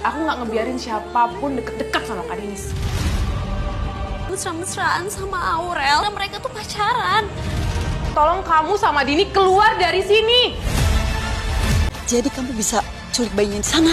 Aku nggak ngebiarin siapapun deket-deket sama Kak Denis. Mesra-mesraan sama Aurel, mereka tuh pacaran. Tolong kamu sama Dini keluar dari sini. Jadi kamu bisa culik bayinya di sana.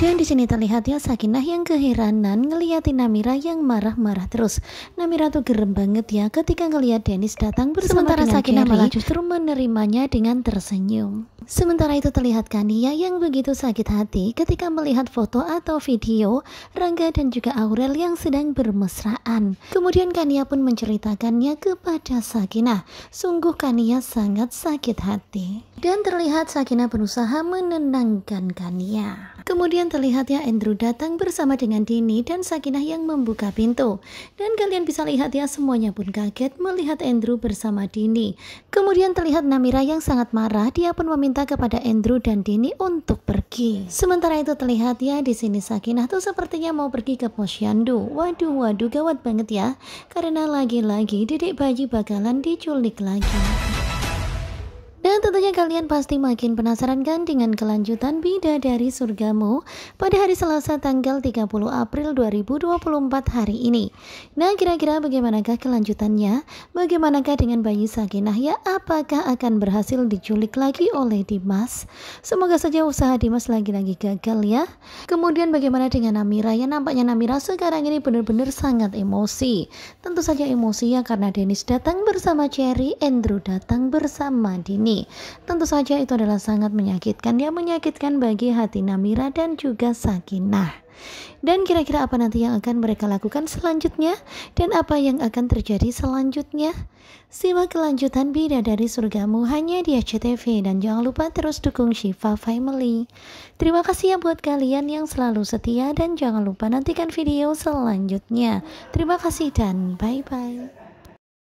Dan di sini terlihat ya Sakinah yang keheranan ngeliatin Namira yang marah-marah terus. Namira tuh gerem banget ya ketika ngeliat Dennis datang bersama Sementara dengan Sakinah Gary, malah justru menerimanya dengan tersenyum. Sementara itu terlihat Kania ya, yang begitu sakit hati ketika melihat foto atau video Rangga dan juga Aurel yang sedang bermesraan. Kemudian Kania pun menceritakannya kepada Sakina. Sungguh Kania sangat sakit hati. Dan terlihat Sakina berusaha menenangkan Kania. Kemudian terlihatnya Andrew datang bersama dengan Dini dan Sakinah yang membuka pintu. Dan kalian bisa lihat ya semuanya pun kaget melihat Andrew bersama Dini. Kemudian terlihat Namira yang sangat marah, dia pun meminta kepada Andrew dan Dini untuk pergi. Sementara itu terlihat ya di sini Sakinah tuh sepertinya mau pergi ke posyandu. Waduh waduh gawat banget ya, karena lagi-lagi dedek bayi bakalan diculik lagi. Dan tentunya kalian pasti makin penasaran kan dengan kelanjutan bida dari Surgamu pada hari Selasa tanggal 30 April 2024 hari ini. Nah kira-kira bagaimanakah kelanjutannya? Bagaimanakah dengan bayi Sakinah ya? Apakah akan berhasil diculik lagi oleh Dimas? Semoga saja usaha Dimas lagi-lagi gagal ya. Kemudian bagaimana dengan Amira Ya nampaknya Amira sekarang ini benar-benar sangat emosi. Tentu saja emosi ya karena Dennis datang bersama Cherry, Andrew datang bersama Dini. Tentu saja itu adalah sangat menyakitkan. Dia menyakitkan bagi hati Namira dan juga Sakinah. Dan kira-kira apa nanti yang akan mereka lakukan selanjutnya? Dan apa yang akan terjadi selanjutnya? Simak kelanjutan Bida dari Surgamu hanya di SCTV dan jangan lupa terus dukung Shiva Family. Terima kasih ya buat kalian yang selalu setia dan jangan lupa nantikan video selanjutnya. Terima kasih dan bye-bye.